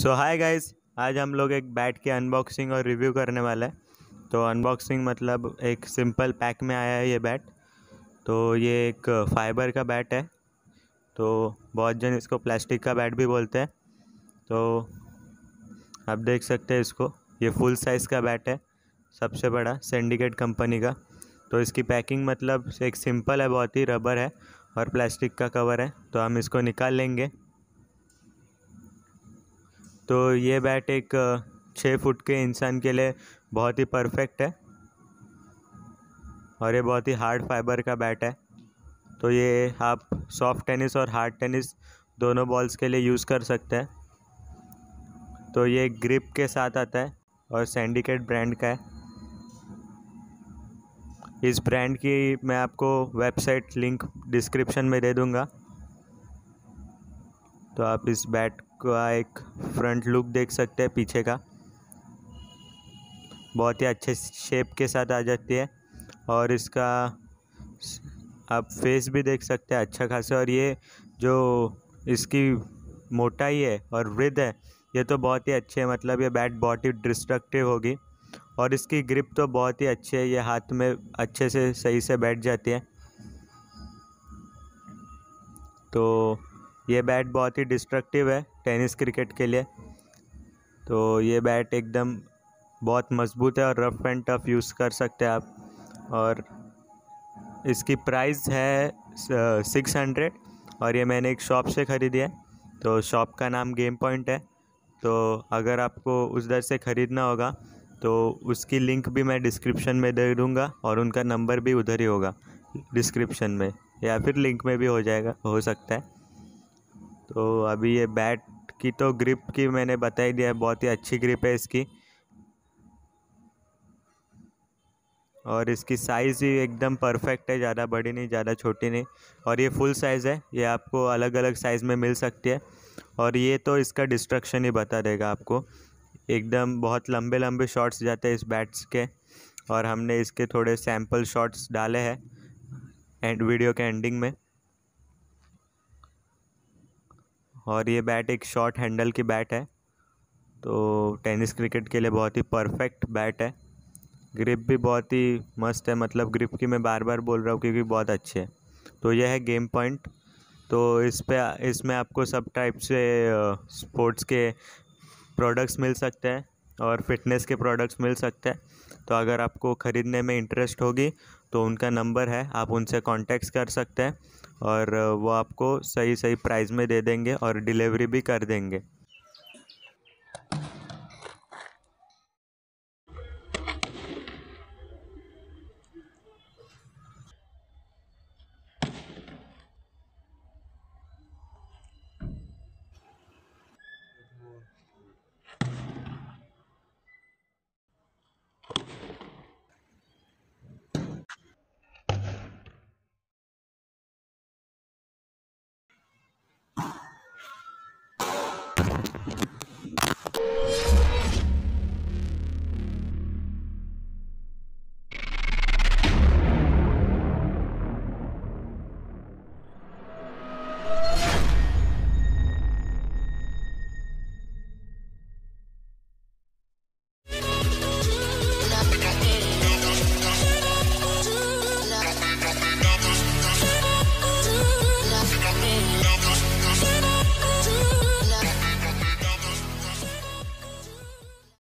सो hi guys आज हम लोग एक बैट की अनबॉक्सिंग और रिव्यू करने वाला है तो अनबॉक्सिंग मतलब एक सिंपल पैक में आया है ये बैट तो ये एक फाइबर का बैट है तो बहुत जन इसको प्लास्टिक का बैट भी बोलते हैं तो आप देख सकते हैं इसको ये फुल साइज़ का बैट है सबसे बड़ा सिंडिकेट कंपनी का तो इसकी पैकिंग मतलब एक सिंपल है बहुत ही रबर है और प्लास्टिक का कवर है तो हम इसको निकाल लेंगे तो ये बैट एक छः फुट के इंसान के लिए बहुत ही परफेक्ट है और ये बहुत ही हार्ड फाइबर का बैट है तो ये आप सॉफ्ट टेनिस और हार्ड टेनिस दोनों बॉल्स के लिए यूज़ कर सकते हैं तो ये ग्रिप के साथ आता है और सेंडिकेट ब्रांड का है इस ब्रांड की मैं आपको वेबसाइट लिंक डिस्क्रिप्शन में दे दूँगा तो आप इस बैट का एक फ्रंट लुक देख सकते हैं पीछे का बहुत ही अच्छे शेप के साथ आ जाती है और इसका आप फेस भी देख सकते हैं अच्छा खासा और ये जो इसकी मोटाई है और वृद्ध है ये तो बहुत ही अच्छे है मतलब ये बैट बहुत ही डिस्ट्रक्टिव होगी और इसकी ग्रिप तो बहुत ही अच्छी है ये हाथ में अच्छे से सही से बैठ जाती है तो ये बैट बहुत ही डिस्ट्रक्टिव है टेनिस क्रिकेट के लिए तो ये बैट एकदम बहुत मजबूत है और रफ़ एंड टफ यूज़ कर सकते हैं आप और इसकी प्राइस है सिक्स हंड्रेड और ये मैंने एक शॉप से ख़रीदी है तो शॉप का नाम गेम पॉइंट है तो अगर आपको उधर से ख़रीदना होगा तो उसकी लिंक भी मैं डिस्क्रिप्शन में दे दूँगा और उनका नंबर भी उधर ही होगा डिस्क्रिप्शन में या फिर लिंक में भी हो जाएगा हो सकता है तो अभी ये बैट की तो ग्रिप की मैंने बता ही दिया है बहुत ही अच्छी ग्रिप है इसकी और इसकी साइज़ भी एकदम परफेक्ट है ज़्यादा बड़ी नहीं ज़्यादा छोटी नहीं और ये फुल साइज़ है ये आपको अलग अलग साइज़ में मिल सकती है और ये तो इसका डिस्ट्रक्शन ही बता देगा आपको एकदम बहुत लंबे लंबे शॉट्स जाते हैं इस बैट्स के और हमने इसके थोड़े सैम्पल शॉट्स डाले हैं एंड वीडियो के एंडिंग में और ये बैट एक शॉर्ट हैंडल की बैट है तो टेनिस क्रिकेट के लिए बहुत ही परफेक्ट बैट है ग्रिप भी बहुत ही मस्त है मतलब ग्रिप की मैं बार बार बोल रहा हूँ क्योंकि बहुत अच्छी है तो यह है गेम पॉइंट तो इस पे इसमें आपको सब टाइप से स्पोर्ट्स के प्रोडक्ट्स मिल सकते हैं और फिटनेस के प्रोडक्ट्स मिल सकते हैं तो अगर आपको ख़रीदने में इंटरेस्ट होगी तो उनका नंबर है आप उनसे कॉन्टेक्ट कर सकते हैं और वो आपको सही सही प्राइस में दे देंगे और डिलीवरी भी कर देंगे